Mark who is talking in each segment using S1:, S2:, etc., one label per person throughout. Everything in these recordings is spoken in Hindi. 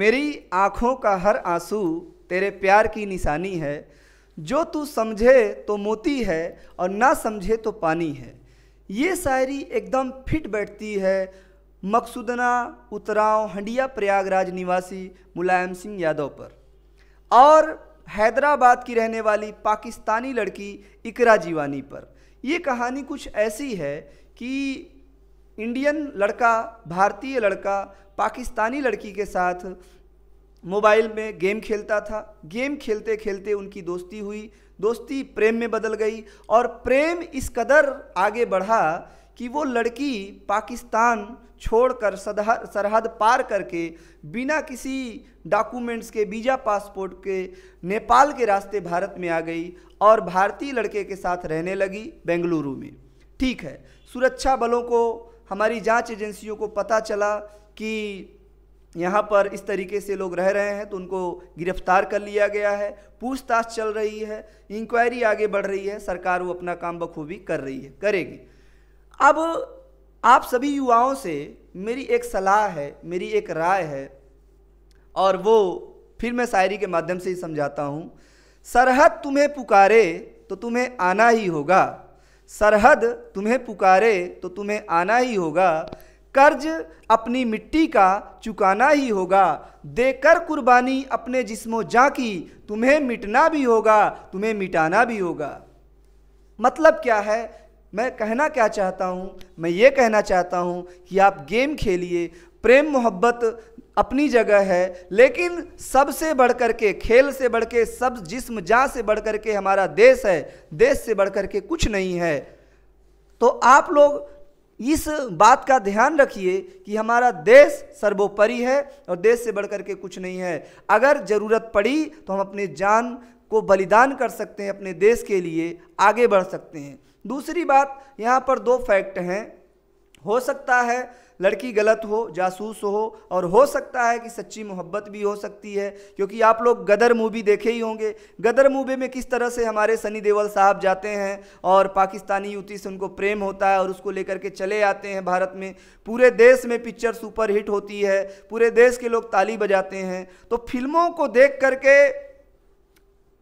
S1: मेरी आँखों का हर आंसू तेरे प्यार की निशानी है जो तू समझे तो मोती है और ना समझे तो पानी है ये शायरी एकदम फिट बैठती है मकसूदना उतराव हंडिया प्रयागराज निवासी मुलायम सिंह यादव पर और हैदराबाद की रहने वाली पाकिस्तानी लड़की इकरा जीवानी पर ये कहानी कुछ ऐसी है कि इंडियन लड़का भारतीय लड़का पाकिस्तानी लड़की के साथ मोबाइल में गेम खेलता था गेम खेलते खेलते उनकी दोस्ती हुई दोस्ती प्रेम में बदल गई और प्रेम इस कदर आगे बढ़ा कि वो लड़की पाकिस्तान छोड़कर सरहद पार करके बिना किसी डॉक्यूमेंट्स के वीज़ा पासपोर्ट के नेपाल के रास्ते भारत में आ गई और भारतीय लड़के के साथ रहने लगी बेंगलुरु में ठीक है सुरक्षा बलों को हमारी जांच एजेंसियों को पता चला कि यहाँ पर इस तरीके से लोग रह रहे हैं तो उनको गिरफ्तार कर लिया गया है पूछताछ चल रही है इंक्वायरी आगे बढ़ रही है सरकार वो अपना काम बखूबी कर रही है करेगी अब आप सभी युवाओं से मेरी एक सलाह है मेरी एक राय है और वो फिर मैं शायरी के माध्यम से ही समझाता हूँ सरहद तुम्हें पुकारे तो तुम्हें आना ही होगा सरहद तुम्हें पुकारे तो तुम्हें आना ही होगा कर्ज अपनी मिट्टी का चुकाना ही होगा देकर कुर्बानी अपने जिस्मो जा की तुम्हें मिटना भी होगा तुम्हें मिटाना भी होगा मतलब क्या है मैं कहना क्या चाहता हूँ मैं ये कहना चाहता हूँ कि आप गेम खेलिए प्रेम मोहब्बत अपनी जगह है लेकिन सबसे बढ़ कर के खेल से बढ़ के सब जिस्म जा से बढ़ कर के हमारा देश है देश से बढ़ कर के कुछ नहीं है तो आप लोग इस बात का ध्यान रखिए कि हमारा देश सर्वोपरि है और देश से बढ़कर के कुछ नहीं है अगर ज़रूरत पड़ी तो हम अपने जान को बलिदान कर सकते हैं अपने देश के लिए आगे बढ़ सकते हैं दूसरी बात यहाँ पर दो फैक्ट हैं हो सकता है लड़की गलत हो जासूस हो और हो सकता है कि सच्ची मोहब्बत भी हो सकती है क्योंकि आप लोग गदर मूवी देखे ही होंगे गदर मूवी में किस तरह से हमारे सनी देवल साहब जाते हैं और पाकिस्तानी युवती से उनको प्रेम होता है और उसको लेकर के चले आते हैं भारत में पूरे देश में पिक्चर सुपर हिट होती है पूरे देश के लोग ताली बजाते हैं तो फिल्मों को देख करके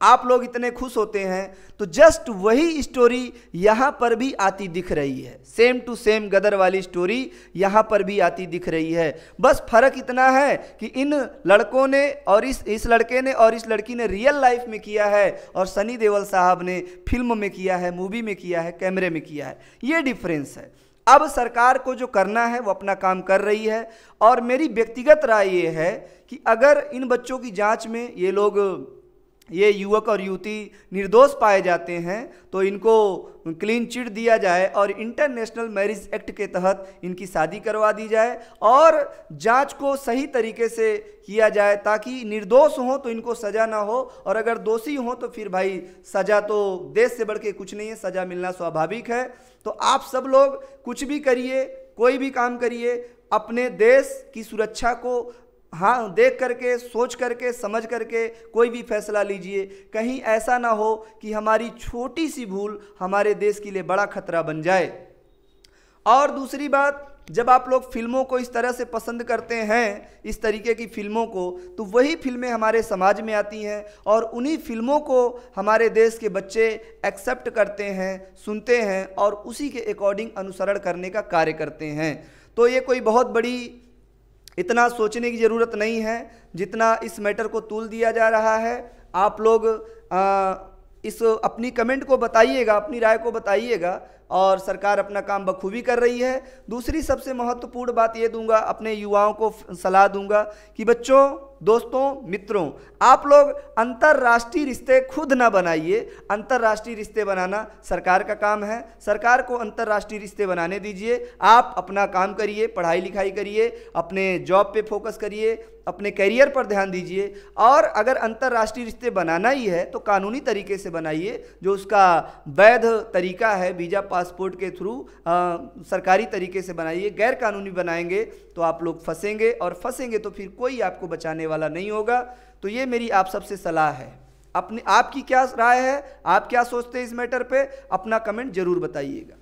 S1: आप लोग इतने खुश होते हैं तो जस्ट वही स्टोरी यहाँ पर भी आती दिख रही है सेम टू सेम गदर वाली स्टोरी यहाँ पर भी आती दिख रही है बस फर्क इतना है कि इन लड़कों ने और इस इस लड़के ने और इस लड़की ने रियल लाइफ में किया है और सनी देवल साहब ने फिल्म में किया है मूवी में किया है कैमरे में किया है ये डिफरेंस है अब सरकार को जो करना है वो अपना काम कर रही है और मेरी व्यक्तिगत राय ये है कि अगर इन बच्चों की जांच में ये लोग ये युवक और युवती निर्दोष पाए जाते हैं तो इनको क्लीन चिट दिया जाए और इंटरनेशनल मैरिज एक्ट के तहत इनकी शादी करवा दी जाए और जांच को सही तरीके से किया जाए ताकि निर्दोष हो तो इनको सज़ा ना हो और अगर दोषी हो तो फिर भाई सज़ा तो देश से बढ़ के कुछ नहीं है सज़ा मिलना स्वाभाविक है तो आप सब लोग कुछ भी करिए कोई भी काम करिए अपने देश की सुरक्षा को हाँ देख करके सोच करके समझ करके कोई भी फैसला लीजिए कहीं ऐसा ना हो कि हमारी छोटी सी भूल हमारे देश के लिए बड़ा खतरा बन जाए और दूसरी बात जब आप लोग फिल्मों को इस तरह से पसंद करते हैं इस तरीके की फिल्मों को तो वही फिल्में हमारे समाज में आती हैं और उन्हीं फिल्मों को हमारे देश के बच्चे एक्सेप्ट करते हैं सुनते हैं और उसी के अकॉर्डिंग अनुसरण करने का कार्य करते हैं तो ये कोई बहुत बड़ी इतना सोचने की ज़रूरत नहीं है जितना इस मैटर को तूल दिया जा रहा है आप लोग आ, इस अपनी कमेंट को बताइएगा अपनी राय को बताइएगा और सरकार अपना काम बखूबी कर रही है दूसरी सबसे महत्वपूर्ण बात ये दूंगा अपने युवाओं को सलाह दूंगा कि बच्चों दोस्तों मित्रों आप लोग अंतर्राष्ट्रीय रिश्ते खुद ना बनाइए अंतर्राष्ट्रीय रिश्ते बनाना सरकार का काम है सरकार को अंतर्राष्ट्रीय रिश्ते बनाने दीजिए आप अपना काम करिए पढ़ाई लिखाई करिए अपने जॉब पे फोकस करिए अपने कैरियर पर ध्यान दीजिए और अगर अंतर्राष्ट्रीय रिश्ते बनाना ही है तो कानूनी तरीके से बनाइए जो उसका वैध तरीका है वीज़ा पासपोर्ट के थ्रू सरकारी तरीके से बनाइए गैर कानूनी बनाएंगे तो आप लोग फंसेंगे और फंसेंगे तो फिर कोई आपको बचाने वाला नहीं होगा तो ये मेरी आप सबसे सलाह है अपने आपकी क्या राय है आप क्या सोचते हैं इस मैटर पे अपना कमेंट जरूर बताइएगा